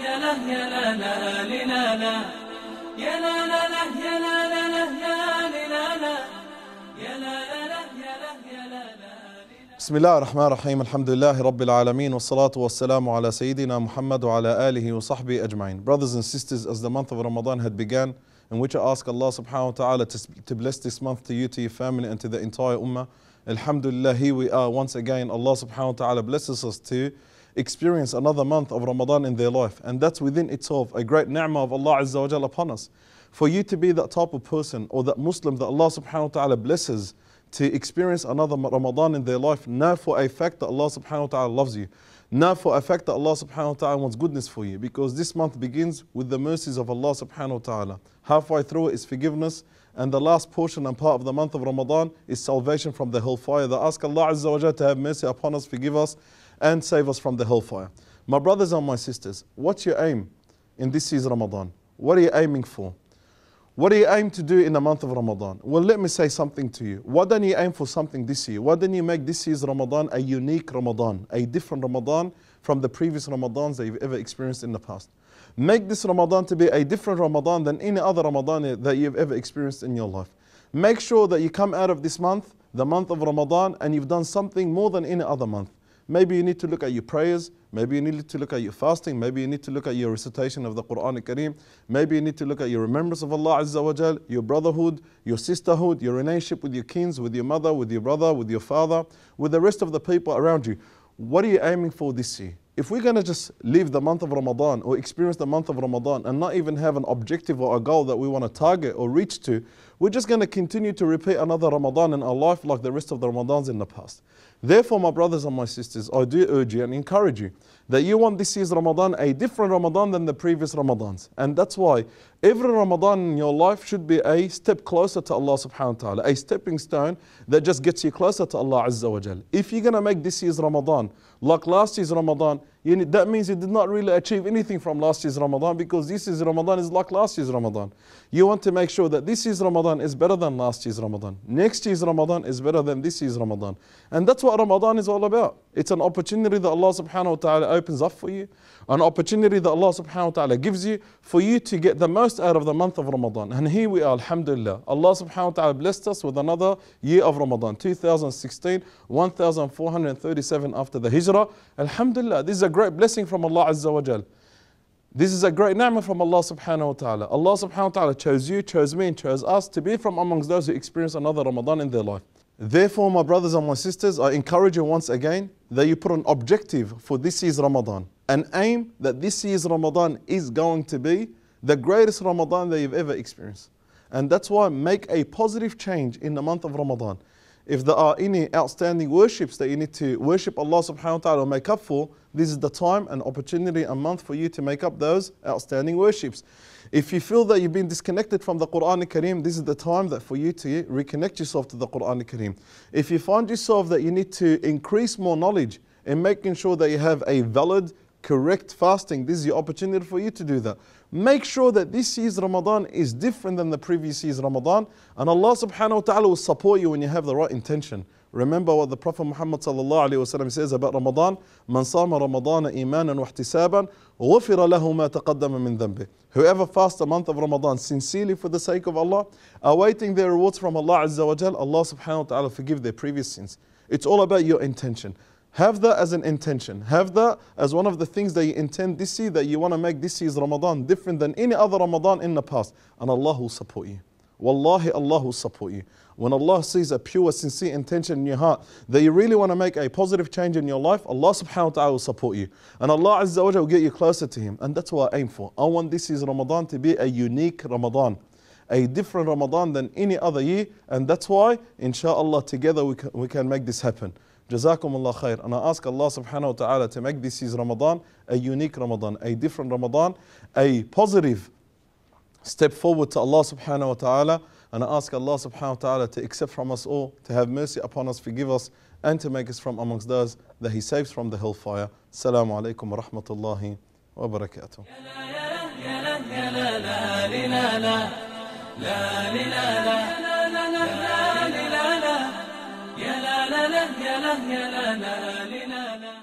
يا يا لا لا لا لا يا لا لا لا يا لا لا لا يا لا لا يا لا لا لا يا لا يا لا لا بسم الله الرحمن الرحيم الحمد لله رب العالمين والصلاة والسلام على سيدنا محمد وعلى آله وصحبه أجمعين Brothers and sisters, as the month of Ramadan had begun, in which I ask Allah subhanahu wa ta'ala to bless this month to you, to your family and to the entire ummah, Alhamdulillah, here we are once again. Allah subhanahu wa ta'ala blesses us to experience another month of Ramadan in their life. And that's within itself a great ni'mah of Allah Azza wa upon us. For you to be that type of person or that Muslim that Allah subhanahu wa ta'ala blesses to experience another Ramadan in their life, know for a fact that Allah subhanahu wa ta'ala loves you. not for a fact that Allah subhanahu wa ta'ala wants goodness for you because this month begins with the mercies of Allah subhanahu wa ta'ala. Halfway through it is forgiveness, and the last portion and part of the month of Ramadan is salvation from the hellfire. That ask Allah Azza wa to have mercy upon us, forgive us, and save us from the hellfire. My brothers and my sisters, what's your aim in this year's Ramadan? What are you aiming for? What do you aim to do in the month of Ramadan? Well, let me say something to you. Why don't you aim for something this year? Why don't you make this year's Ramadan a unique Ramadan, a different Ramadan from the previous Ramadans that you've ever experienced in the past? Make this Ramadan to be a different Ramadan than any other Ramadan that you've ever experienced in your life. Make sure that you come out of this month, the month of Ramadan, and you've done something more than any other month. Maybe you need to look at your prayers. Maybe you need to look at your fasting. Maybe you need to look at your recitation of the Quran Kareem. Maybe you need to look at your remembrance of Allah Azza wa Jal, your brotherhood, your sisterhood, your relationship with your kins, with your mother, with your brother, with your father, with the rest of the people around you. What are you aiming for this year? If we're going to just leave the month of Ramadan or experience the month of Ramadan and not even have an objective or a goal that we want to target or reach to, we're just going to continue to repeat another Ramadan in our life like the rest of the Ramadans in the past. Therefore, my brothers and my sisters, I do urge you and encourage you that you want this year's Ramadan a different Ramadan than the previous Ramadans. And that's why every Ramadan in your life should be a step closer to Allah subhanahu wa ta'ala, a stepping stone that just gets you closer to Allah Azza wa Jal. If you're going to make this year's Ramadan like last year's Ramadan, that means you did not really achieve anything from last year's Ramadan because this year's Ramadan is like last year's Ramadan. You want to make sure that this year's Ramadan is better than last year's Ramadan. Next year's Ramadan is better than this year's Ramadan. And that's what Ramadan is all about. It's an opportunity that Allah subhanahu wa ta'ala opens up for you, an opportunity that Allah subhanahu wa ta'ala gives you for you to get the most out of the month of Ramadan. And here we are, alhamdulillah. Allah subhanahu wa ta'ala blessed us with another year of Ramadan, 2016, 1437 after the Hijrah. Alhamdulillah, this is a great blessing from Allah Azza wa Jal. This is a great ni'mah from Allah subhanahu wa ta'ala. Allah subhanahu wa ta'ala chose you, chose me, and chose us to be from amongst those who experience another Ramadan in their life. Therefore, my brothers and my sisters, I encourage you once again that you put an objective for this year's Ramadan. An aim that this year's Ramadan is going to be the greatest Ramadan that you've ever experienced. And that's why make a positive change in the month of Ramadan. If there are any outstanding worships that you need to worship Allah subhanahu wa ta'ala or make up for, this is the time and opportunity and month for you to make up those outstanding worships. If you feel that you've been disconnected from the Quran Kareem, this is the time that for you to reconnect yourself to the Quran Kareem. If you find yourself that you need to increase more knowledge in making sure that you have a valid, correct fasting, this is your opportunity for you to do that. Make sure that this year's Ramadan is different than the previous year's Ramadan, and Allah subhanahu wa ta'ala will support you when you have the right intention. Remember what the Prophet Muhammad says about Ramadan. Man sama Ramadan imanan wahtisaban, غفر له ما تقدم min ذنبه. Whoever fasts the month of Ramadan sincerely for the sake of Allah, awaiting their rewards from Allah Azza wa Jal, Allah subhanahu wa ta'ala forgive their previous sins. It's all about your intention. Have that as an intention. Have that as one of the things that you intend this year, that you want to make this year's Ramadan different than any other Ramadan in the past. And Allah will support you. Wallahi, Allah will support you. When Allah sees a pure, sincere intention in your heart that you really want to make a positive change in your life, Allah subhanahu wa ta'ala will support you. And Allah Azza wa will get you closer to Him. And that's what I aim for. I want this year's Ramadan to be a unique Ramadan, a different Ramadan than any other year. And that's why, inshallah, together we can, we can make this happen. Jazakumullah khair. And I ask Allah subhanahu wa ta'ala to make this is Ramadan a unique Ramadan, a different Ramadan, a positive step forward to Allah subhanahu wa ta'ala. And I ask Allah subhanahu wa ta'ala to accept from us all, to have mercy upon us, forgive us, and to make us from amongst those that He saves from the hellfire. Assalamu alaikum wa rahmatullahi wa barakatuh. لا لا لا لا لا لا لا لا